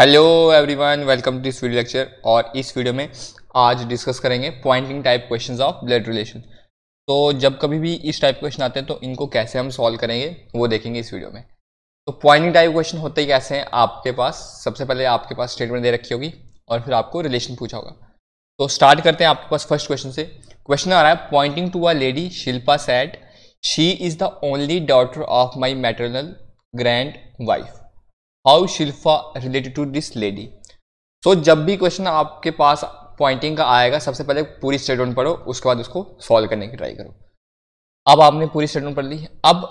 Hello everyone welcome to this video lecture और इस video में आज डिस्कस करेंगे pointing type questions of blood relation तो जब कभी भी इस टाइप क्वेश्चन आते हैं तो इनको कैसे हम सॉल्व करेंगे वो देखेंगे इस वीडियो में तो पॉइंटिंग टाइप क्वेश्चन होते ही कैसे हैं आपके पास सबसे पहले आपके पास स्टेटमेंट दे रखी होगी और फिर आपको रिलेशन पूछा होगा तो स्टार्ट करते हैं आपके पास फर्स्ट क्वेश्चन से क्वेश्चन आ रहा है pointing to a lady Shilpa said she is the only daughter of my maternal grand wife how Shilpa related to this lady so जब भी क्वेश्चन आपके पास पॉइंटिंग का आएगा सबसे पहले पूरी स्टेटमेंट पढ़ो उसके बाद उसको सॉल्व करने की ट्राई करो अब आपने पूरी स्टेटमेंट पढ़ ली अब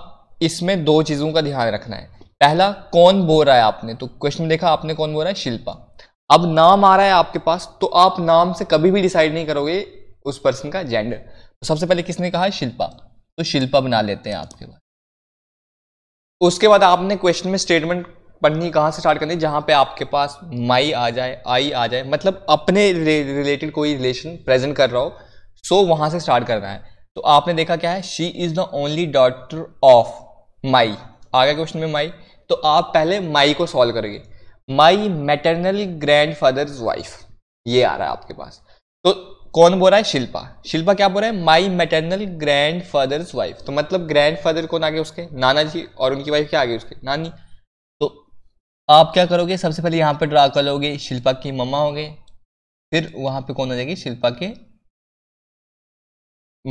इसमें दो चीज़ों का ध्यान रखना है पहला कौन बो रहा है आपने तो क्वेश्चन देखा आपने कौन बो रहा है शिल्पा अब नाम आ रहा है आपके पास तो आप नाम से कभी भी डिसाइड नहीं करोगे उस पर्सन का जेंडर तो सबसे पहले किसने कहा शिल्पा तो शिल्पा बना लेते हैं आपके पास उसके बाद आपने क्वेश्चन में स्टेटमेंट पढ़नी कहाँ से स्टार्ट करनी जहाँ पे आपके पास माई आ जाए आई आ जाए मतलब अपने रिलेटेड कोई रिलेशन प्रेजेंट कर रहा हो सो so वहाँ से स्टार्ट करना है तो आपने देखा क्या है she is the only daughter of my आ गया क्वेश्चन में माई तो आप पहले माई को सॉल्व करोगे my maternal grand father's wife ये आ रहा है आपके पास तो कौन बोल रहा है शिल्पा शिल्पा क्या बोल रहा है my maternal grand father's wife तो मतलब ग्रैंड फादर कौन आ गए उसके नाना जी और उनकी वाइफ क्या आ गई उसके नानी आप क्या करोगे सबसे पहले यहाँ पे ड्रा कर लोगे शिल्पा की मम्मा होंगे फिर वहाँ पे कौन हो जाएगी शिल्पा के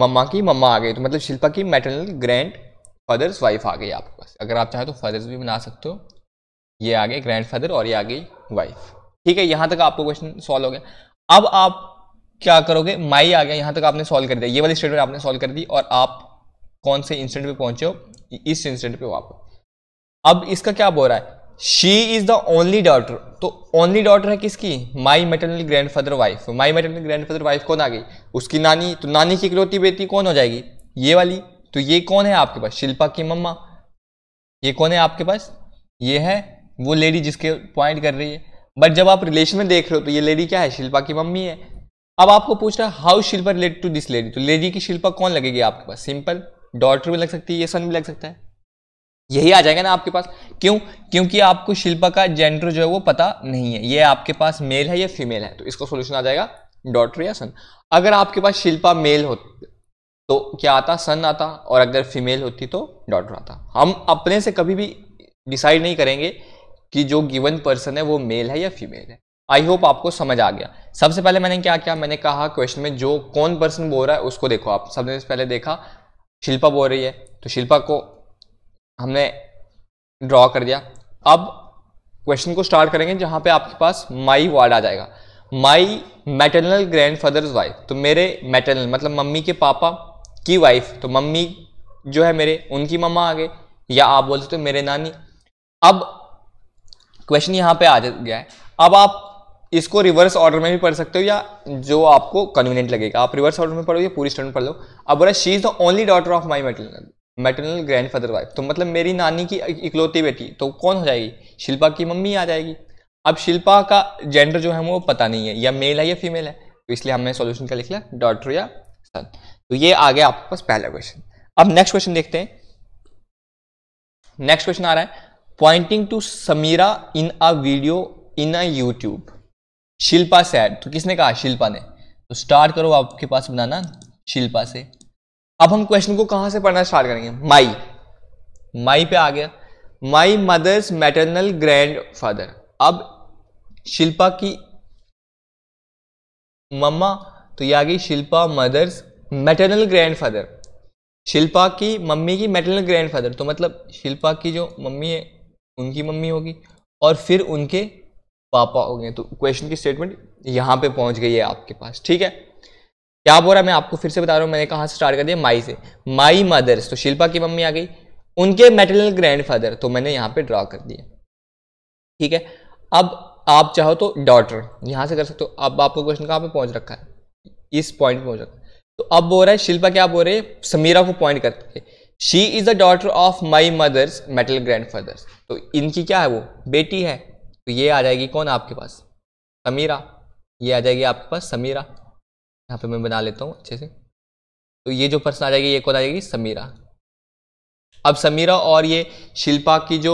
मम्मा की मम्मा आ गई तो मतलब शिल्पा की मैटरनल ग्रैंड फादर्स वाइफ आ गई आपके पास अगर आप चाहे तो फादर्स भी बना सकते हो ये आ गए ग्रैंड फादर और ये आ गई वाइफ ठीक है यहाँ तक आपको क्वेश्चन सॉल्व हो गया अब आप क्या करोगे माई आ गया यहाँ तक आपने सॉल्व कर दिया ये वाली स्टेटमेंट आपने सॉल्व कर दी और आप कौन से इंस्टेंट पे पहुंचे हो इस इंस्टेंट पे वापस अब इसका क्या बोल रहा है she is the only daughter तो ओनली डॉटर है किसकी my maternal grand father wife my maternal grand father wife कौन आ गई उसकी नानी तो नानी की इकलौती बेटी कौन हो जाएगी ये वाली तो ये कौन है आपके पास शिल्पा की मम्मा ये कौन है आपके पास ये है वो लेडी जिसके पॉइंट कर रही है बट जब आप रिलेशन में देख रहे हो तो ये लेडी क्या है शिल्पा की मम्मी है अब आपको पूछ रहा है how Shilpa related to this lady तो लेडी की शिल्पा कौन लगेगी आपके पास सिंपल डॉटर भी लग सकती है ये सन भी लग सकता है यही आ जाएगा ना आपके पास क्यों क्योंकि आपको शिल्पा का जेंडर जो है वो पता नहीं है ये आपके पास मेल है या फीमेल है तो इसका सोल्यूशन आ जाएगा डॉटर या सन अगर आपके पास शिल्पा मेल हो तो क्या आता सन आता और अगर फीमेल होती तो डॉटर आता हम अपने से कभी भी डिसाइड नहीं करेंगे कि जो गिवन पर्सन है वो मेल है या फीमेल है आई होप आपको समझ आ गया सबसे पहले मैंने क्या किया मैंने कहा क्वेश्चन में जो कौन पर्सन बोल रहा है उसको देखो आप सबने पहले देखा शिल्पा बोल रही है तो शिल्पा को हमने ड्रॉ कर दिया अब क्वेश्चन को स्टार्ट करेंगे जहाँ पे आपके पास माई वर्ड आ जाएगा my maternal grand father's wife तो मेरे मैटरनल मतलब मम्मी के पापा की वाइफ तो मम्मी जो है मेरे उनकी मम्मा आ गए या आप बोलते तो मेरे नानी अब क्वेश्चन यहाँ पे आ गया है अब आप इसको रिवर्स ऑर्डर में भी पढ़ सकते हो या जो आपको कन्वीनियंट लगेगा आप रिवर्स ऑर्डर में पढ़ो या पूरी स्टूडेंट पढ़ लो अब बोला she is the only daughter of my maternal maternal grand father wife तो मतलब मेरी नानी की इकलौती बेटी तो कौन हो जाएगी शिल्पा की मम्मी आ जाएगी अब शिल्पा का जेंडर जो है वो पता नहीं है या मेल है या फीमेल है तो इसलिए हमने सोल्यूशन क्या लिख लिया डॉटर या सन तो ये आ गया आपके पास पहला क्वेश्चन अब नेक्स्ट क्वेश्चन देखते हैं नेक्स्ट क्वेश्चन आ रहा है pointing to Samira in a video in a YouTube Shilpa said तो किसने कहा शिल्पा ने तो स्टार्ट करो आपके पास बनाना शिल्पा से अब हम क्वेश्चन को कहाँ से पढ़ना स्टार्ट करेंगे माई माई पे आ गया my mother's maternal grand father अब शिल्पा की मम्मा तो ये आ गई Shilpa mother's maternal grand father Shilpa की मम्मी की मैटरनल ग्रैंड फादर तो मतलब शिल्पा की जो मम्मी है उनकी मम्मी होगी और फिर उनके पापा हो गए तो क्वेश्चन की स्टेटमेंट यहां पे पहुंच गई है आपके पास ठीक है क्या बोल रहा है मैं आपको फिर से बता रहा हूँ मैंने कहाँ से स्टार्ट कर दिया माई से माई मदर्स तो शिल्पा की मम्मी आ गई उनके मेटरनल ग्रैंडफादर तो मैंने यहाँ पे ड्रॉ कर दिया ठीक है अब आप चाहो तो डॉटर यहाँ से कर सकते हो अब आपको क्वेश्चन कहाँ पे पहुँच रखा है इस पॉइंट पहुँच रखा है तो अब बोल रहा है शिल्पा क्या बोल रहे हैं समीरा को पॉइंट करके she is the daughter of my mother's maternal grand father's तो इनकी क्या है वो बेटी है तो ये आ जाएगी कौन आपके पास समीरा ये आ जाएगी आपके पास समीरा यहाँ पे मैं बना लेता हूँ अच्छे से तो ये जो पर्सन आ जाएगी ये कौन आ जाएगी समीरा अब समीरा और ये शिल्पा की जो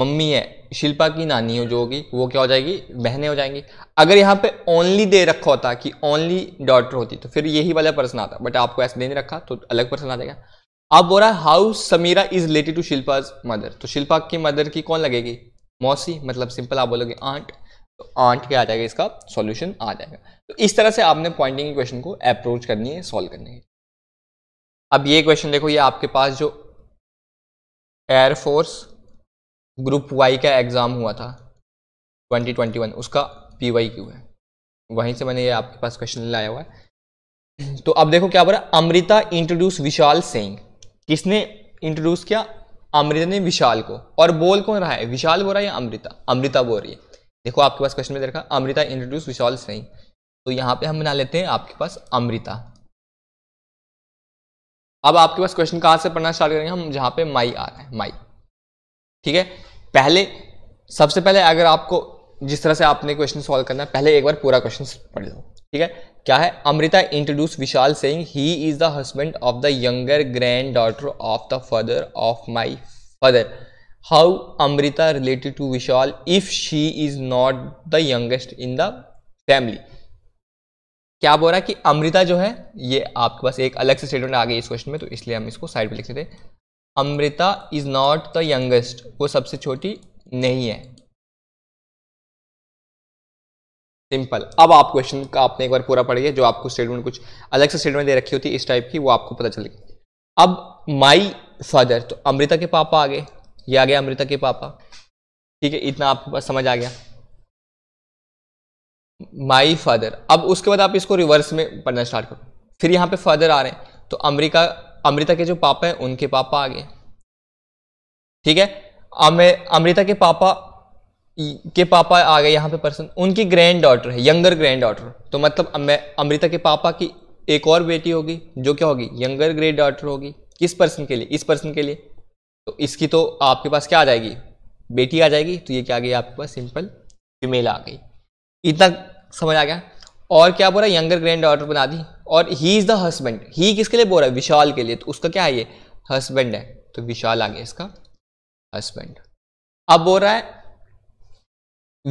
मम्मी है शिल्पा की नानी हो जो होगी वो क्या हो जाएगी बहनें हो जाएंगी अगर यहाँ पे ओनली दे रखा होता कि ओनली डॉटर होती तो फिर यही वाला पर्सन आता बट आपको ऐसे नहीं रखा तो अलग पर्सन आ जाएगा अब बोल रहा है how Samira is related to Shilpa's mother तो शिल्पा की मदर की कौन लगेगी मौसी मतलब सिंपल आप बोलोगे आंट तो आंट क्या आ जाएगा इसका सॉल्यूशन आ जाएगा तो इस तरह से आपने पॉइंटिंग क्वेश्चन को अप्रोच करनी है सॉल्व करनी है अब ये क्वेश्चन देखो ये आपके पास जो एयरफोर्स ग्रुप वाई का एग्ज़ाम हुआ था 2021 उसका पी वाई क्यू है वहीं से मैंने ये आपके पास क्वेश्चन लाया हुआ है तो अब देखो क्या बोला अमृता इंट्रोड्यूस विशाल सिंह किसने इंट्रोड्यूस किया अमृता ने विशाल को और बोल कौन रहा है विशाल बोल रहा है या अमृता अमृता बोल रही है देखो आपके पास क्वेश्चन में देखा अमृता इंट्रोड्यूस विशाल सिंह तो यहां पे हम बना लेते हैं आपके पास अमृता अब आपके पास क्वेश्चन कहां से पढ़ना स्टार्ट करेंगे हम जहां पे माई आ रहा है माई ठीक है पहले सबसे पहले अगर आपको जिस तरह से आपने क्वेश्चन सॉल्व करना है पहले एक बार पूरा क्वेश्चन पढ़ लो ठीक है क्या है Amrita introduce Vishal Singh he is the husband of the younger grand daughter of the father of my father how Amrita related to Vishal if she is not the youngest in the family क्या बोल रहा है कि अमृता जो है ये आपके पास एक अलग से स्टेटमेंट आ गई इस क्वेश्चन में तो इसलिए हम इसको साइड पे लिख सकते Amrita is not the youngest वो सबसे छोटी नहीं है सिंपल अब आप क्वेश्चन का आपने एक बार पूरा पढ़िए जो आपको स्टेटमेंट कुछ अलग से स्टेटमेंट दे रखी होती है इस टाइप की वो आपको पता चलेगी अब माई फादर तो अमृता के पापा आ गए ये आ गया अमृता के पापा ठीक है इतना आपके पास समझ आ गया माई फादर अब उसके बाद आप इसको रिवर्स में पढ़ना स्टार्ट करो फिर यहाँ पे फादर आ रहे हैं तो अमरीका अमृता के जो पापा हैं उनके पापा आ गए ठीक है अमृता के पापा के पापा आ गए यहाँ पे पर्सन उनकी ग्रैंड डॉटर है यंगर ग्रैंड डॉटर तो मतलब अमृता के पापा की एक और बेटी होगी जो क्या होगी यंगर ग्रेड डॉटर होगी किस पर्सन के लिए इस पर्सन के लिए तो इसकी तो आपके पास क्या आ जाएगी बेटी आ जाएगी तो ये क्या आ गई आपके पास सिंपल फीमेल आ गई इतना समझ आ गया और क्या बोला यंगर ग्रैंड डॉटर बना दी और ही इज़ द हस्बैंड ही किसके लिए बोल रहा है विशाल के लिए तो उसका क्या है ये हस्बैंड है तो विशाल आ गया इसका हस्बैंड अब बोल रहा है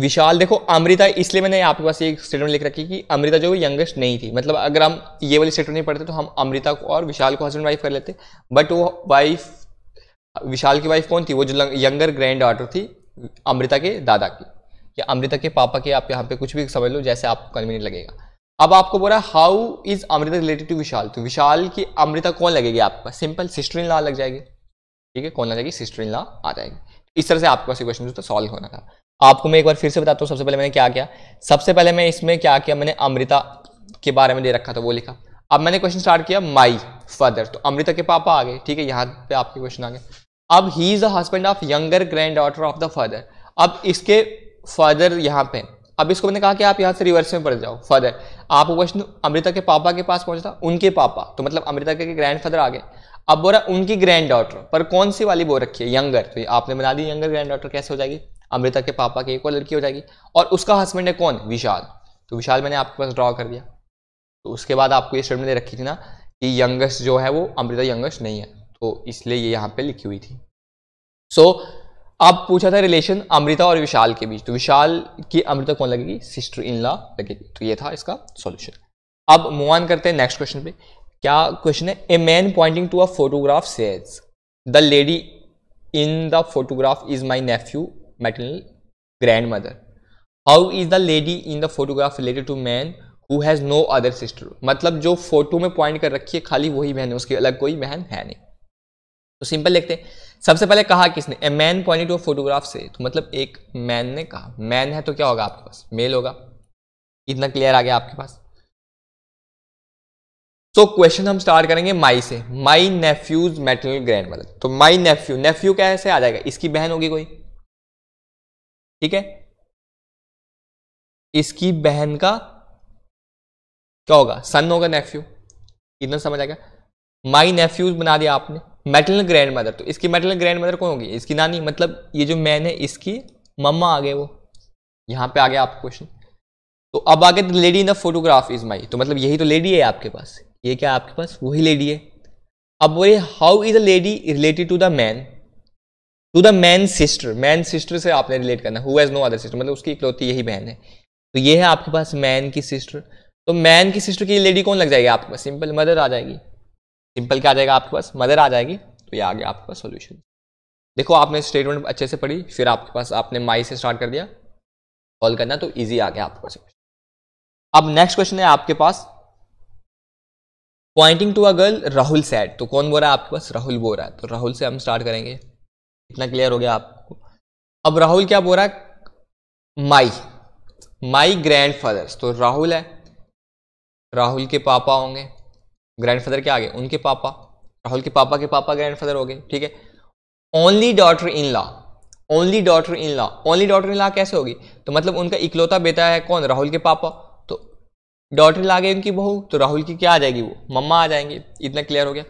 विशाल देखो अमृता इसलिए मैंने आपके पास एक स्टेटमेंट लिख रखी कि अमृता जो यंगेस्ट नहीं थी मतलब अगर हम ये वाली स्टेटमेंट नहीं पढ़ते तो हम अमृता को और विशाल को हस्बैंड वाइफ कर लेते बट वो वाइफ विशाल की वाइफ कौन थी वो जो यंगर ग्रैंड डॉटर थी अमृता के दादा की या अमृता के पापा के आप यहाँ पे कुछ भी समझ लो जैसे आपको कन्वीनियंट लगेगा अब आपको बोला how is Amrita related to Vishal तो विशाल की अमृता कौन लगेगी आपका सिंपल सिस्टर इन लॉ लग जाएगी ठीक है कौन लग जाएगी सिस्टर इन लॉ आ जाएगी इस तरह से आपका क्वेश्चन जो था सॉल्व होना था आपको मैं एक बार फिर से बताता हूँ सबसे पहले मैंने क्या किया सबसे पहले मैं इसमें क्या किया मैंने अमृता के बारे में दे रखा था वो लिखा अब मैंने क्वेश्चन स्टार्ट किया माई फादर तो अमृता के पापा आ गए ठीक है यहाँ पे आपके क्वेश्चन आ गए अब he is the husband of younger grand daughter of the father अब इसके फादर यहाँ पे अब इसको मैंने कहा कि आप यहाँ से रिवर्स में पड़ जाओ फादर आपको क्वेश्चन अमृता के पापा के पास पहुँचा उनके पापा तो मतलब अमृता के ग्रैंड फादर आ गए अब बोरा उनकी ग्रैंड डॉटर पर कौन सी वाली बोल रखी है यंगर तो आपने बना दी यंगर ग्रैंड डॉटर कैसे हो जाएगी अमृता के पापा की एक और लड़की हो जाएगी और उसका हस्बैंड है कौन विशाल तो विशाल मैंने आपके पास ड्रॉ कर दिया तो उसके बाद आपको ये स्टेटमेंट दे रखी थी ना कि यंगस्ट जो है वो अमृता यंगस्ट नहीं है तो इसलिए ये यहाँ पे लिखी हुई थी सो so, आप पूछा था रिलेशन अमृता और विशाल के बीच तो विशाल की अमृता कौन लगेगी सिस्टर इन लॉ लगेगी तो ये था इसका सॉल्यूशन अब मूव ऑन करते हैं नेक्स्ट क्वेश्चन पे क्या क्वेश्चन है a man pointing to a photograph says the lady in the photograph is my nephew maternal grand mother how is the lady in the photograph related to man who has no other sister मतलब जो photo में point कर रखी है खाली वही बहन है उसकी अलग कोई बहन है नहीं तो सिंपल देखते हैं सबसे पहले कहा किसने a man point to photograph से तो मतलब एक मैन ने कहा मैन है तो क्या होगा आपके पास मेल होगा इतना क्लियर आ गया आपके पास तो so, क्वेश्चन हम स्टार्ट करेंगे माई से my nephew's maternal grand mother तो माई नेफ्यू नेफ्यू कैसे आ जाएगा इसकी बहन होगी कोई ठीक है इसकी बहन का क्या होगा सन होगा नेफ्यू इतना समझ आएगा माई नेफ्यूज बना दिया आपने मेटरनल ग्रैंड मदर तो इसकी मेटरनल ग्रैंड मदर कौन होगी इसकी नानी मतलब ये जो मैन है इसकी मम्मा आ गए वो यहाँ पे आ गया आपका क्वेश्चन तो अब आ गया lady in the photograph is my तो मतलब यही तो लेडी है आपके पास ये क्या आपके पास वही लेडी है अब बोले how is a lady related to the man to the man sister man sister से आपने रिलेट करना who has no other sister मतलब उसकी इकलौती यही बहन है तो ये है आपके पास मैन की सिस्टर तो मैन की सिस्टर की लेडी कौन लग जाएगी आपके पास सिंपल मदर आ जाएगी सिंपल क्या आ जाएगा आपके पास मदर आ जाएगी तो ये आ गया आपके पास सोल्यूशन देखो आपने स्टेटमेंट अच्छे से पढ़ी फिर आपके पास आपने माई से स्टार्ट कर दिया कॉल करना तो ईजी आ गया आपके पास अब नेक्स्ट क्वेश्चन है आपके पास pointing to a girl Rahul said तो कौन बोल रहा है आपके पास राहुल बोल रहा है तो राहुल से हम स्टार्ट करेंगे इतना क्लियर हो गया आपको अब राहुल क्या बोल रहा है माई माई ग्रैंड फादर्स तो राहुल है राहुल के पापा होंगे ग्रैंडफादर क्या आ गए उनके पापा राहुल के पापा के पापा ग्रैंडफादर हो गए ठीक है only daughter in law only daughter in law only daughter in law कैसे होगी तो मतलब उनका इकलौता बेटा है कौन राहुल के पापा तो डॉटर इन लॉ उनकी बहू तो राहुल की क्या आ जाएगी वो मम्मा आ जाएंगे इतना क्लियर हो गया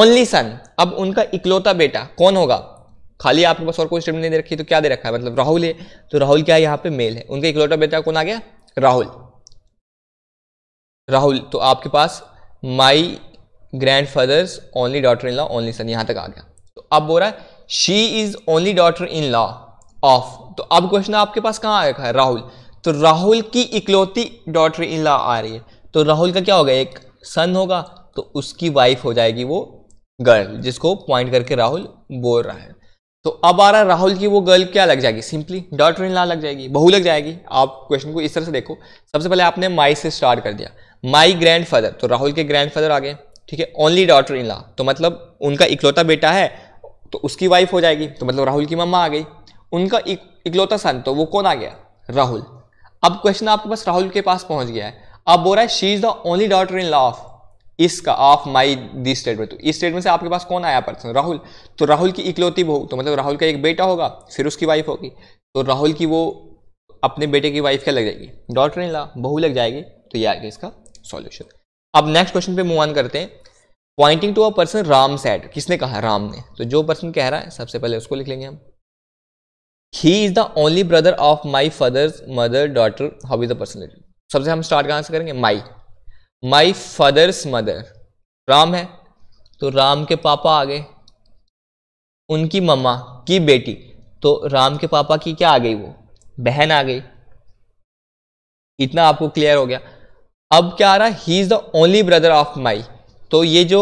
ओनली सन अब उनका इकलौता बेटा कौन होगा खाली आपके पास और कोई स्टेटमेंट नहीं दे रखी तो क्या दे रखा है मतलब राहुल है तो राहुल क्या यहाँ पे मेल है उनका इकलौता बेटा कौन आ गया राहुल राहुल तो आपके पास my grand father's only daughter in law only son यहाँ तक आ गया तो अब बोल रहा है she is only daughter in law of तो अब क्वेश्चन आपके पास कहाँ आया है राहुल तो राहुल की इकलौती डॉटर इन लॉ आ रही है तो राहुल का क्या होगा एक सन होगा तो उसकी वाइफ हो जाएगी वो गर्ल जिसको पॉइंट करके राहुल बोल रहा है तो अब आ रहा है राहुल की वो गर्ल क्या लग जाएगी सिंपली डॉटर इन लॉ लग जाएगी बहू लग जाएगी आप क्वेश्चन को इस तरह से देखो सबसे पहले आपने माई से स्टार्ट कर दिया माई ग्रैंड फादर तो राहुल के ग्रैंड फादर आ गए ठीक है ओनली डॉटर इन लॉ तो मतलब उनका इकलौता बेटा है तो उसकी वाइफ हो जाएगी तो मतलब राहुल की मम्मा आ गई उनका इक, इकलौता सन तो वो कौन आ गया राहुल अब क्वेश्चन आपके पास राहुल के पास पहुंच गया है अब बोल रहा है she is the only daughter in law of इसका ऑफ माई दी स्टेटमेंट तो इस स्टेटमेंट से आपके पास कौन आया पर्सन राहुल तो राहुल की इकलौती बहू तो मतलब राहुल का एक बेटा होगा फिर उसकी वाइफ होगी तो राहुल की वो अपने बेटे की वाइफ क्या लग जाएगी डॉटर इन लॉ बहू लग जाएगी तो ये आ गया इसका सॉल्यूशन अब नेक्स्ट क्वेश्चन पे मूव ऑन करते हैं pointing to a person Ram said किसने कहा राम ने तो जो पर्सन कह रहा है सबसे पहले उसको लिख लेंगे हम he is the only brother of my father's mother daughter how is the person सबसे हम स्टार्ट कहां से करेंगे my my father's mother Ram है तो राम के पापा आ गए उनकी मम्मा की बेटी तो राम के पापा की क्या आ गई वो बहन आ गई इतना आपको क्लियर हो गया अब क्या आ रहा है he is the only brother of my तो ये जो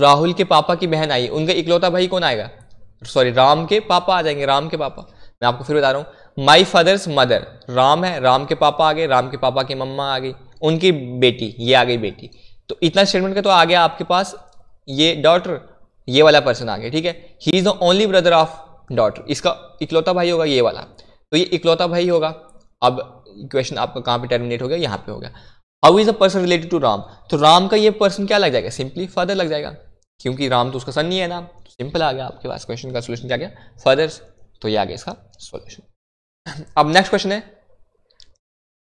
राहुल के पापा की बहन आई उनका इकलौता भाई कौन आएगा सॉरी राम के पापा आ जाएंगे राम के पापा मैं आपको फिर बता रहा हूँ माई फादर्स मदर राम है राम के पापा आ गए राम के पापा की मम्मा आ गई उनकी बेटी ये आ गई बेटी तो इतना स्टेटमेंट का तो आ गया आपके पास ये डॉटर ये वाला पर्सन आ गया ठीक है he is the only brother of daughter इसका इकलौता भाई होगा ये वाला तो ये इकलौता भाई होगा अब क्वेश्चन आपका कहाँ पे टर्मिनेट हो गया यहाँ पे हो गया how is a person related to Ram तो राम का ये पर्सन क्या लग जाएगा सिंपली फादर लग जाएगा क्योंकि राम तो उसका सन नहीं है ना तो सिंपल आ गया आपके पास क्वेश्चन का सोल्यूशन क्या गया फादर्स तो ये आ गया इसका सोल्यूशन अब नेक्स्ट क्वेश्चन है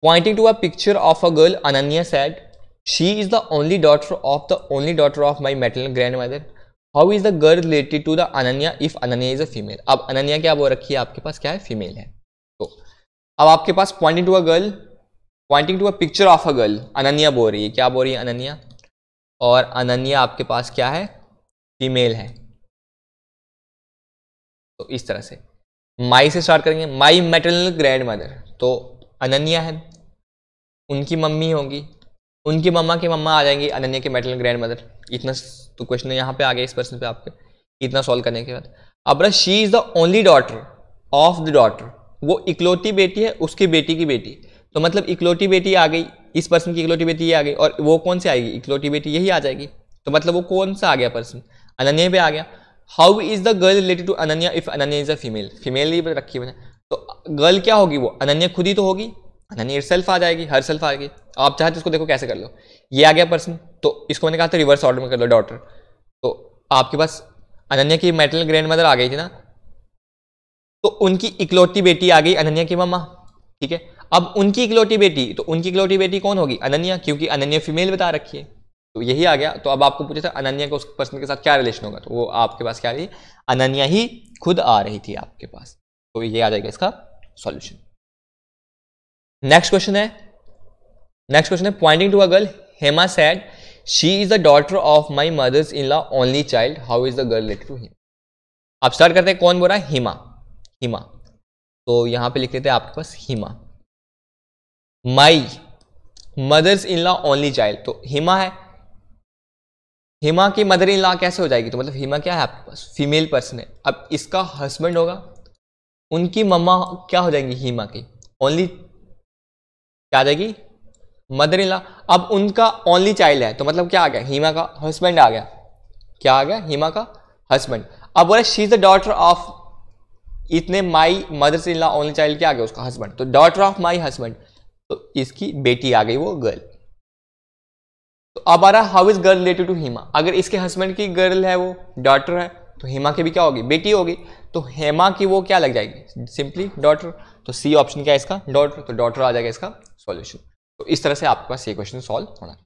pointing to a picture of a girl Ananya said she is the only daughter of the only daughter of my maternal grand mother how is the girl related to the Ananya if Ananya is a female अब अनन्या क्या वो रखी है आपके पास क्या है female है तो अब आपके पास pointing to a girl pointing to a picture of a girl Ananya बोल रही है क्या बोल रही है अनन्या और अनन्या आपके पास क्या है फीमेल है तो इस तरह से माई से स्टार्ट करेंगे माई मेटरनल ग्रैंड मदर तो अनन्या है उनकी मम्मी होगी उनकी मम्मा के मम्मा आ जाएंगी अनन्या के मेटरनल ग्रैंड मदर इतना तो क्वेश्चन यहाँ पे आ गया इस पर्सन पे आपके इतना सॉल्व करने के बाद अब she is the only daughter of the daughter वो इकलौती बेटी है उसकी बेटी की बेटी तो मतलब इकलौती बेटी आ गई इस पर्सन की इकलौती बेटी ये आ गई और वो कौन सी आएगी इकलौती बेटी यही आ जाएगी तो मतलब वो कौन सा आ गया पर्सन अनन्या पे आ गया how is the girl related to Ananya if Ananya is a female female ही रखी मैंने तो गर्ल क्या होगी वो अनन्या खुद ही तो होगी अनन्या सेल्फ आ जाएगी हर सेल्फ आएगी आप चाहते उसको तो देखो कैसे कर लो ये आ गया पर्सन तो इसको मैंने कहा था रिवर्स ऑर्डर में कर लो डॉटर तो आपके पास अनन्या की मेटल ग्रैंड मदर आ गई थी ना तो उनकी इकलौती बेटी आ गई अनन्या की मम्मा ठीक है अब उनकी इकलौती बेटी तो उनकी इकलौती बेटी कौन होगी अनन्या क्योंकि अनन्या फीमेल बता रखी है तो यही आ गया तो अब आपको पूछा था अनन्या का उस पर्सन के साथ क्या रिलेशन होगा तो वो आपके पास क्या रही अनन्या ही खुद आ रही थी आपके पास तो ये आ जाएगा इसका सॉल्यूशन नेक्स्ट क्वेश्चन है नेक्स्ट क्वेश्चन है pointing to a girl Hema said she is the daughter of my mother's in law only child how is the girl related to him आप स्टार्ट करते हैं कौन बोल रहा है हेमा हिमा तो यहां पे लिख लेते हैं आपके पास Hima my mother's in law only child तो हिमा है हिमा की मदर इन लॉ कैसे हो जाएगी तो मतलब हिमा क्या है आपके पास फीमेल पर्सन है अब इसका हस्बैंड होगा उनकी मम्मा क्या हो जाएंगी हिमा की ओनली क्या आ जाएगी मदर इन लॉ अब उनका ओनली चाइल्ड है तो मतलब क्या आ गया हिमा का हस्बैंड आ गया क्या आ गया हिमा का हस्बैंड अब बोला she is the daughter of इतने my mother in law only child क्या आ गया उसका हस्बैंड तो डॉटर ऑफ माई हस्बैंड तो इसकी बेटी आ गई वो गर्ल तो अब आ रहा how is girl related to Hema अगर इसके हस्बैंड की गर्ल है वो डॉटर है तो हेमा की भी क्या होगी बेटी होगी तो हेमा की वो क्या लग जाएगी सिंपली डॉटर तो सी ऑप्शन क्या है इसका डॉटर तो डॉटर आ जाएगा इसका सॉल्यूशन तो इस तरह से आपके पास ये क्वेश्चन सॉल्व होना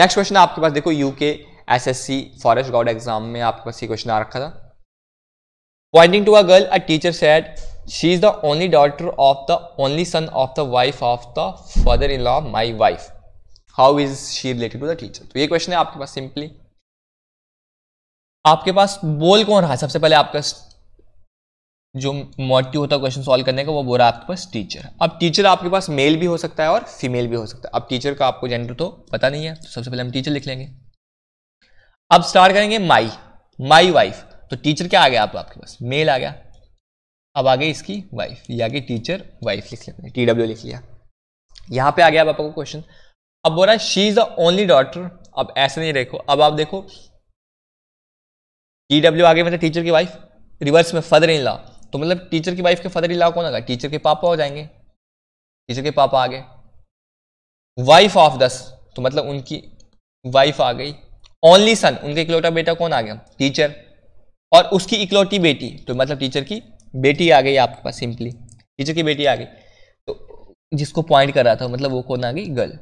नेक्स्ट क्वेश्चन आपके पास देखो UK SSC forest guard exam में आपके पास ये क्वेश्चन आ रखा था Pointing to a girl, a teacher said, she is the only daughter of the only son of the wife of the father-in-law, my wife. how is she related to the teacher तो ये question है आपके पास simply आपके पास बोल कौन रहा है सबसे पहले आपका जो मोटिव होता है क्वेश्चन सॉल्व करने का वो बोल रहा है आपके पास टीचर अब टीचर आपके पास मेल भी हो सकता है और फीमेल भी हो सकता है अब टीचर का आपको जेंडर तो पता नहीं है तो सबसे पहले हम टीचर लिख लेंगे अब स्टार्ट करेंगे माई माई वाइफ तो टीचर क्या आ गया आप आपके पास मेल आ गया अब आ गई इसकी वाइफ ये आ गई टीचर वाइफ लिख लिया टी डब्ल्यू लिख लिया यहाँ पे आ गया अब आपको क्वेश्चन अब बोल रहा है she is the only daughter अब ऐसे नहीं देखो अब आप देखो टी डब्ल्यू आ गए मतलब टीचर की वाइफ रिवर्स में फदर इन लॉ तो मतलब टीचर की वाइफ के फदर इन लॉ कौन आगा टीचर के पापा हो जाएंगे टीचर के पापा आ गए वाइफ ऑफ दस तो मतलब उनकी वाइफ आ गई ओनली सन उनके इकलौता बेटा कौन आ गया टीचर और उसकी इकलौती बेटी तो मतलब टीचर की बेटी आ गई आपके पास सिंपली टीचर की बेटी आ गई तो जिसको पॉइंट कर रहा था मतलब वो कौन आ गई गर्ल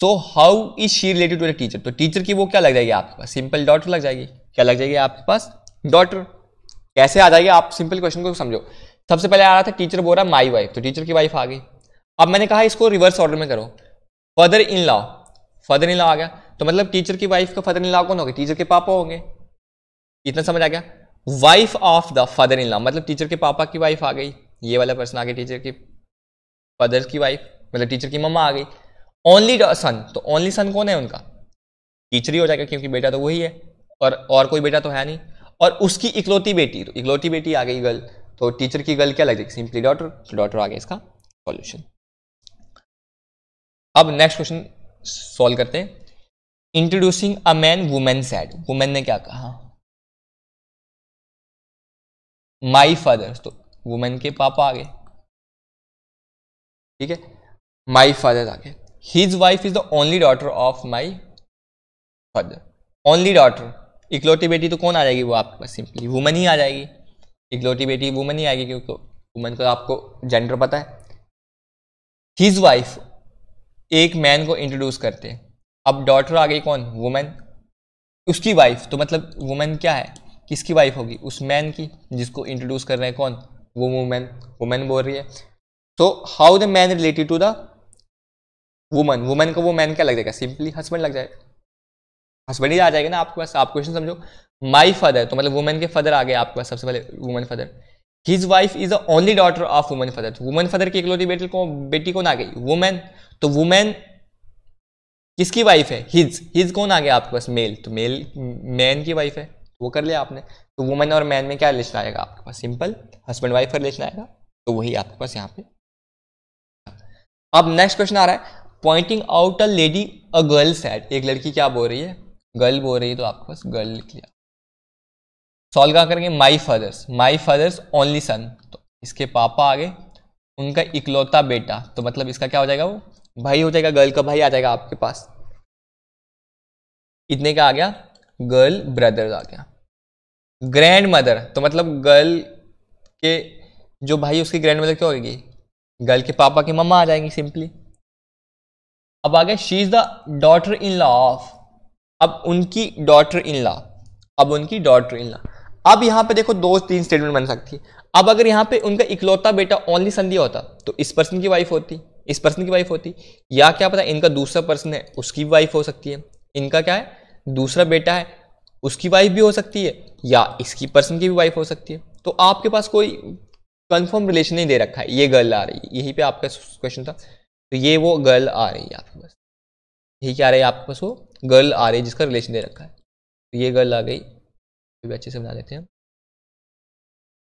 तो how is she related to the teacher तो टीचर की वो क्या लग जाएगी आपके पास सिंपल डॉटर लग जाएगी क्या लग जाएगी आपके पास डॉटर कैसे आ जाएगी आप सिंपल क्वेश्चन को समझो सबसे पहले आ रहा था टीचर बोल रहा माई वाइफ तो टीचर की वाइफ आ गई अब मैंने कहा इसको रिवर्स ऑर्डर में करो father in law father in law आ गया तो मतलब टीचर की वाइफ का फदर इन लॉ कौन होगा टीचर के पापा होंगे इतना समझ आ गया wife of the father in law मतलब टीचर के पापा की वाइफ आ गई ये वाला पर्सन आ गया टीचर की फादर की वाइफ मतलब टीचर की मम्मा आ गई ओनली सन मतलब तो ओनली सन कौन है उनका टीचर ही हो जाएगा क्योंकि बेटा तो वही है और और कोई बेटा तो है नहीं और उसकी इकलौती बेटी तो इकलौती बेटी आ गई गर्ल तो टीचर की गर्ल क्या लग जाएगी सिंपली डॉटर तो डॉटर आ गया इसका सॉल्यूशन अब नेक्स्ट क्वेश्चन सॉल्व करते हैं introducing a man women said women ने क्या कहा माई फादर तो वुमेन के पापा आ गए ठीक है माई फादर आ गए his wife is the only daughter of my father only daughter इकलौती बेटी तो कौन आ जाएगी वो आपके पास सिंपली वुमेन ही आ जाएगी इकलौती बेटी वुमेन ही आएगी क्योंकि वुमेन का आपको जेंडर पता है हिज वाइफ एक मैन को इंट्रोड्यूस करते हैं अब डॉटर आ गई कौन वुमेन उसकी वाइफ तो मतलब वुमेन क्या है किसकी वाइफ होगी उस मैन की जिसको इंट्रोड्यूस कर रहे हैं कौन वो वुमेन वुमेन बोल रही है तो how the man related to the woman women को वो मैन क्या लग जाएगा सिंपली हस्बैंड लग जाएगा हस्बैंड ही आ जाएगा ना आपके पास आप क्वेश्चन समझो माई फादर तो मतलब वुमेन के फादर आ गए आपके पास सबसे पहले women father his wife is the only daughter of women father women father की इकलौती बेटी कौन बेटी कौन आ गई वुमेन तो वुमेन किसकी वाइफ है हिज हिज कौन आ गया आपके पास मेल तो मेल मैन की वाइफ है वो कर लिया आपने तो वुमेन और मैन में क्या रिलेशन आएगा आपके पास सिंपल हस्बैंड वाइफ का रिलेशन आएगा तो वही आपके पास यहाँ पे अब नेक्स्ट क्वेश्चन आ रहा है pointing out a lady a girl said एक लड़की क्या बोल रही है गर्ल बोल रही है तो आपके पास गर्ल लिख लिया सॉल्व क्या करेंगे my father's my father's only son तो इसके पापा आ गए उनका इकलौता बेटा तो मतलब इसका क्या हो जाएगा वो भाई हो जाएगा गर्ल का भाई आ जाएगा आपके पास इतने का आ गया गर्ल ब्रदर्स आ गया ग्रैंड मदर तो मतलब गर्ल के जो भाई उसकी ग्रैंड मदर क्या होगी गर्ल के पापा की मम्मा आ जाएंगी सिंपली अब आ गया she is the daughter in law of अब उनकी डॉटर इन लॉ अब उनकी डॉटर इन लॉ अब यहाँ पे देखो दो तीन स्टेटमेंट बन सकती है अब अगर यहाँ पे उनका इकलौता बेटा ओनली संध्या होता तो इस पर्सन की वाइफ होती इस पर्सन की वाइफ होती या क्या पता इनका दूसरा पर्सन है उसकी वाइफ हो सकती है इनका क्या है दूसरा बेटा है उसकी वाइफ भी हो सकती है या इसकी पर्सन की भी वाइफ हो सकती है तो आपके पास कोई कंफर्म रिलेशन नहीं दे रखा है ये गर्ल आ रही है यहीं पे आपका क्वेश्चन था तो ये वो गर्ल आ रही है आपके पास यही क्या आ रही है आपके पास वो गर्ल आ रही है जिसका रिलेशन दे रखा है तो ये गर्ल आ गई तो अच्छे से बना देते हैं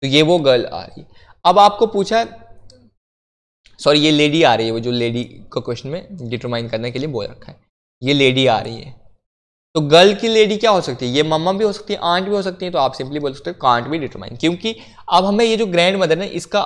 तो ये वो गर्ल आ रही है अब आपको पूछा सॉरी ये लेडी आ रही है वो जो लेडी का क्वेश्चन में डिटरमाइन करने के लिए बोल रखा है ये लेडी आ रही है तो गर्ल की लेडी क्या हो सकती है ये मम्मा भी हो सकती है आंट भी हो सकती है तो आप सिंपली बोल सकते हो कांट भी डिटरमाइन क्योंकि अब हमें ये जो ग्रैंड मदर है इसका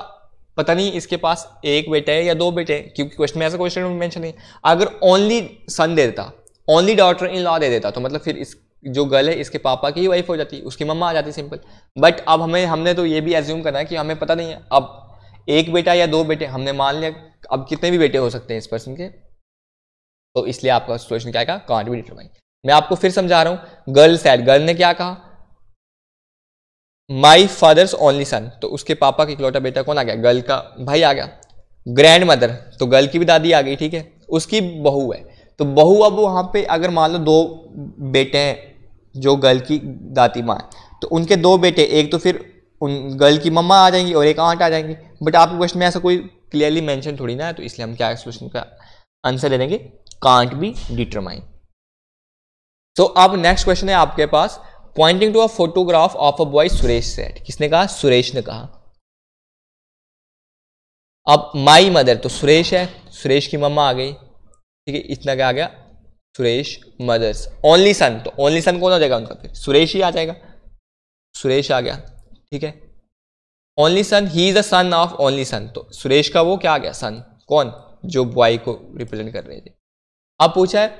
पता नहीं इसके पास एक बेटा है या दो बेटे हैं क्योंकि क्वेश्चन में ऐसा क्वेश्चन मेंशन नहीं अगर ओनली सन दे देता ओनली डॉटर इन लॉ दे देता तो मतलब फिर इस जो गर्ल है इसके पापा की वाइफ हो जाती उसकी मम्मा आ जाती सिंपल बट अब हमें हमने तो ये भी एज्यूम करना है कि हमें पता नहीं है अब एक बेटा या दो बेटे हमने मान लिया अब कितने भी बेटे हो सकते हैं इस पर्सन के तो इसलिए आपका सिचुएशन क्या आएगा कांट भी डिटरमाइन मैं आपको फिर समझा रहा हूं गर्ल सैड गर्ल ने क्या कहा माई फादर्स ओनली सन तो उसके पापा का इकलौटा बेटा कौन आ गया गर्ल का भाई आ गया ग्रैंड मदर तो गर्ल की भी दादी आ गई ठीक है उसकी बहू है तो बहू अब वहाँ पे अगर मान लो दो बेटे हैं जो गर्ल की दाती माँ है तो उनके दो बेटे एक तो फिर उन गर्ल की मम्मा आ जाएंगी और एक आंट आ जाएंगी बट आपके क्वेश्चन में ऐसा कोई क्लियरली मेंशन थोड़ी ना है तो इसलिए हम क्या क्वेश्चन का आंसर दे देंगे कांट बी डिटरमाइन सो अब नेक्स्ट क्वेश्चन है आपके पास pointing to a photograph of a boy Suresh said किसने कहा सुरेश ने कहा अब माई मदर तो सुरेश है सुरेश की मम्मा आ गई ठीक है इतना क्या आ गया सुरेश मदर्स ओनली सन तो ओनली सन कौन आ जाएगा उनका फिर सुरेश ही आ जाएगा सुरेश आ गया ठीक है ओनली सन ही is the son of only son तो सुरेश का वो क्या आ गया सन कौन जो बॉय को रिप्रेजेंट कर रहे थे अब पूछा है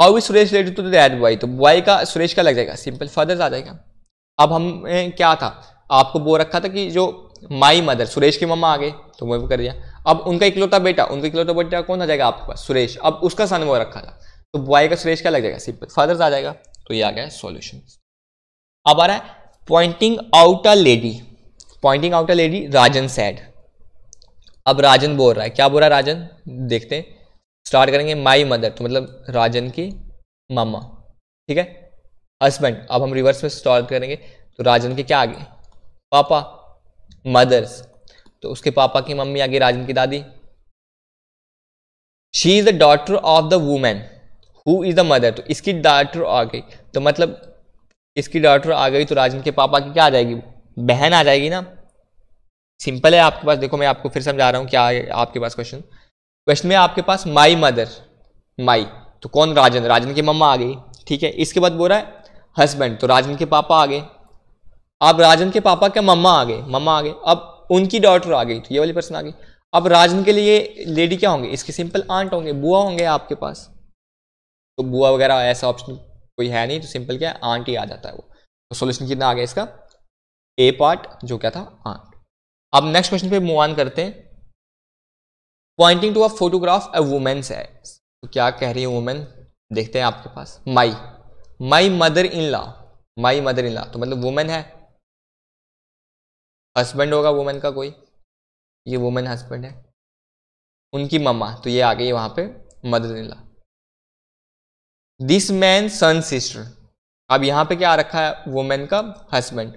how is Suresh related to that boy तो बॉय तो का सुरेश का लग जाएगा सिंपल फादर्स आ जाएगा अब हम क्या था आपको बोल रखा था कि जो माई मदर सुरेश की मम्मा आ गए तो वो कर दिया अब उनका इकलौता बेटा उनका इकलौता बेटा कौन आ जाएगा आपके पास सुरेश अब उसका सन वो रखा था तो बॉय का सुरेश क्या लग जाएगा सिंपल फादर्स आ जाएगा तो ये आ गया सॉल्यूशन अब आ रहा है pointing out a lady pointing out a lady Rajan said अब राजन बोल रहा है क्या बोल रहा है राजन देखते हैं स्टार्ट करेंगे माई मदर तो मतलब राजन की मामा ठीक है हस्बैंड अब हम रिवर्स में स्टार्ट करेंगे तो राजन के क्या आगे पापा मदर्स तो उसके पापा की मम्मी आगे राजन की दादी she is the daughter of the women who is the mother तो इसकी डॉटर आ गई तो मतलब इसकी डॉटर आ गई तो राजन के पापा की क्या आ जाएगी बहन आ जाएगी ना सिंपल है आपके पास देखो मैं आपको फिर समझा रहा हूँ क्या आपके पास क्वेश्चन क्वेश्चन में आपके पास माई मदर माई तो कौन राजन राजन की मम्मा आ गई ठीक है इसके बाद बोल रहा है हस्बैंड तो राजन के पापा आ गए अब राजन के पापा क्या मम्मा आ गए मम्मा आ गए अब उनकी डॉटर आ गई तो ये वाली पर्सन आ गई अब राजन के लिए लेडी क्या होंगे इसके सिंपल आंट होंगे बुआ होंगे आपके पास तो बुआ वगैरह ऐसा ऑप्शन कोई है नहीं तो सिंपल क्या है आंट ही आ जाता है वो तो सोल्यूशन कितना आ गया इसका ए पार्ट जो क्या था आंट अब नेक्स्ट क्वेश्चन पे मूव ऑन करते हैं pointing to a photograph a women से तो क्या कह रही है वुमेन देखते हैं आपके पास my my mother in law my mother in law तो मतलब वुमेन है हस्बैंड होगा वुमेन का कोई ये वुमेन हस्बैंड है उनकी मम्मा तो ये आ गई वहां पे mother in law this man son sister अब यहाँ पे क्या आ रखा है वुमेन का हस्बैंड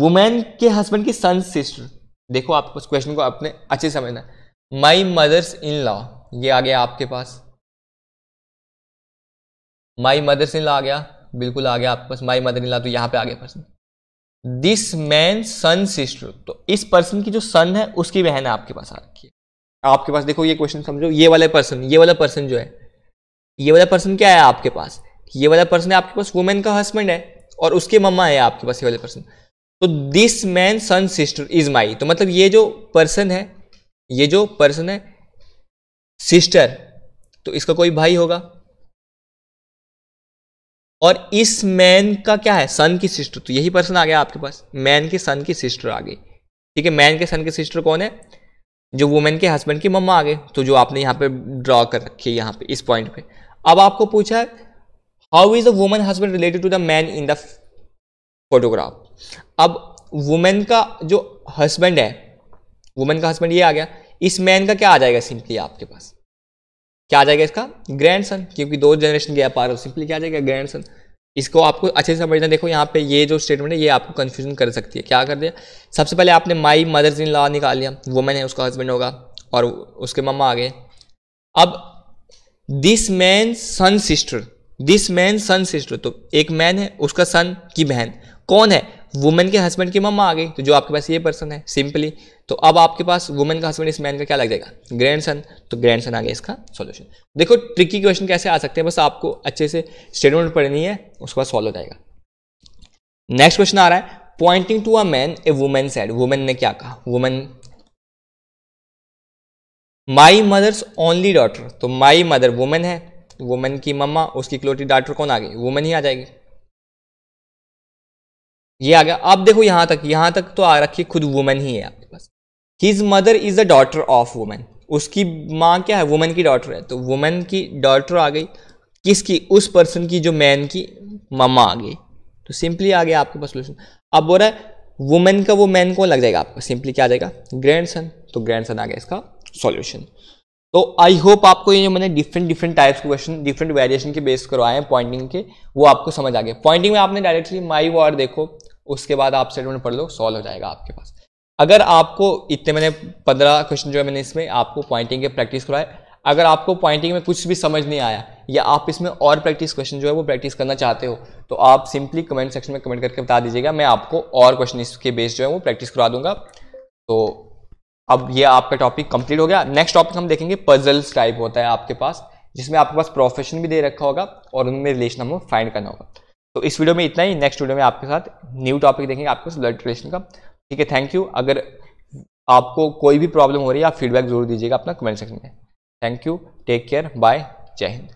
वुमेन के हस्बैंड की सन सिस्टर देखो आपको उस क्वेश्चन को अपने अच्छे समझना है माई मदर्स इन लॉ ये आ गया आपके पास माई मदर्स इन लॉ आ गया बिल्कुल आ गया आपके पास माई मदर इन लॉ तो यहाँ पे आ गया person this man son sister तो इस पर्सन की जो सन है उसकी बहन है आपके पास आ रखी है आपके पास देखो ये क्वेश्चन समझो ये वाला पर्सन ये वाला पर्सन जो है ये वाला पर्सन क्या है आपके पास ये वाला पर्सन है आपके पास वुमेन का हस्बैंड है और उसके मम्मा है आपके पास ये वाले पर्सन तो this man son sister is my तो मतलब ये जो पर्सन है ये जो पर्सन है सिस्टर तो इसका कोई भाई होगा और इस मैन का क्या है सन की सिस्टर तो यही पर्सन आ गया आपके पास मैन के सन की सिस्टर आ गई ठीक है मैन के सन की सिस्टर कौन है जो वुमेन के हस्बैंड की मम्मा आ गए तो जो आपने यहाँ पे ड्रॉ कर रखी है यहाँ पे इस पॉइंट पे अब आपको पूछा है how is the women husband related to the man in the photograph अब वुमेन का जो हस्बैंड है वुमेन का हस्बैंड ये आ गया इस मैन का क्या आ जाएगा सिंपली आपके पास क्या आ जाएगा इसका ग्रैंड सन क्योंकि दो जनरेशन गया आ रहा सिंपली क्या आ जाएगा ग्रैंड सन इसको आपको अच्छे से समझना देखो यहाँ पे ये जो स्टेटमेंट है ये आपको कन्फ्यूजन कर सकती है क्या कर दिया सबसे पहले आपने माई मदर्स इन लॉ निकाल लिया वुमेन है उसका हस्बैंड होगा और उसके मम्मा आ गए अब this man son sister this man son sister तो एक मैन है उसका सन की बहन कौन है वुमेन के हस्बैंड की मम्मा आ गई तो जो आपके पास ये पर्सन है सिंपली तो अब आपके पास वुमेन का हस्बैंड इस मैन का क्या लग जाएगा ग्रैंड सन तो ग्रैंड सन आ गया इसका सॉल्यूशन देखो ट्रिकी क्वेश्चन कैसे आ सकते हैं बस आपको अच्छे से स्टेटमेंट पढ़नी है उसके बाद सॉल्व हो जाएगा नेक्स्ट क्वेश्चन आ रहा है pointing to a man a women said women ने क्या कहा women my mother's only daughter तो माई मदर वुमेन है वुमेन की मम्मा उसकी क्लोटी डॉटर कौन आ गई वुमेन ही आ जाएगी ये आ गया अब देखो यहाँ तक यहाँ तक तो आ रखी खुद वुमेन ही है आपके पास his mother is the daughter of women उसकी माँ क्या है वुमेन की डॉटर है तो वुमेन की डॉटर आ गई किसकी उस पर्सन की जो मैन की ममा आ गई तो सिंपली आ गया आपके पास सोल्यूशन अब बोल रहा है वुमेन का वो मैन कौन लग जाएगा आपका सिंपली क्या आ जाएगा ग्रैंड सन तो ग्रैंड सन आ गया इसका सोल्यूशन तो आई होप आपको ये जो मैंने डिफरेंट डिफरेंट टाइप्स के क्वेश्चन डिफरेंट वेरिएशन के बेस करवाए हैं पॉइंटिंग के वो आपको समझ आ गए पॉइंटिंग में आपने डायरेक्टली माई वॉर देखो उसके बाद आप स्टेटमेंट पढ़ लो सॉल्व हो जाएगा आपके पास अगर आपको इतने मैंने पंद्रह क्वेश्चन जो है मैंने इसमें आपको पॉइंटिंग के प्रैक्टिस करवाए अगर आपको पॉइंटिंग में कुछ भी समझ नहीं आया या आप इसमें और प्रैक्टिस क्वेश्चन जो है वो प्रैक्टिस करना चाहते हो तो आप सिंपली कमेंट सेक्शन में कमेंट करके बता दीजिएगा मैं आपको और क्वेश्चन इसके बेस जो है वो प्रैक्टिस करवा दूंगा तो अब ये आपका टॉपिक कंप्लीट हो गया नेक्स्ट टॉपिक हम देखेंगे पजल्स टाइप होता है आपके पास जिसमें आपके पास प्रोफेशन भी दे रखा होगा और उनमें रिलेशन हमें फाइंड करना होगा तो इस वीडियो में इतना ही नेक्स्ट वीडियो में आपके साथ न्यू टॉपिक देखेंगे आपके ब्लड रिलेशन का ठीक है थैंक यू अगर आपको कोई भी प्रॉब्लम हो रही है आप फीडबैक जरूर दीजिएगा अपना कमेंट सेक्शन में thank you take care bye जय हिंद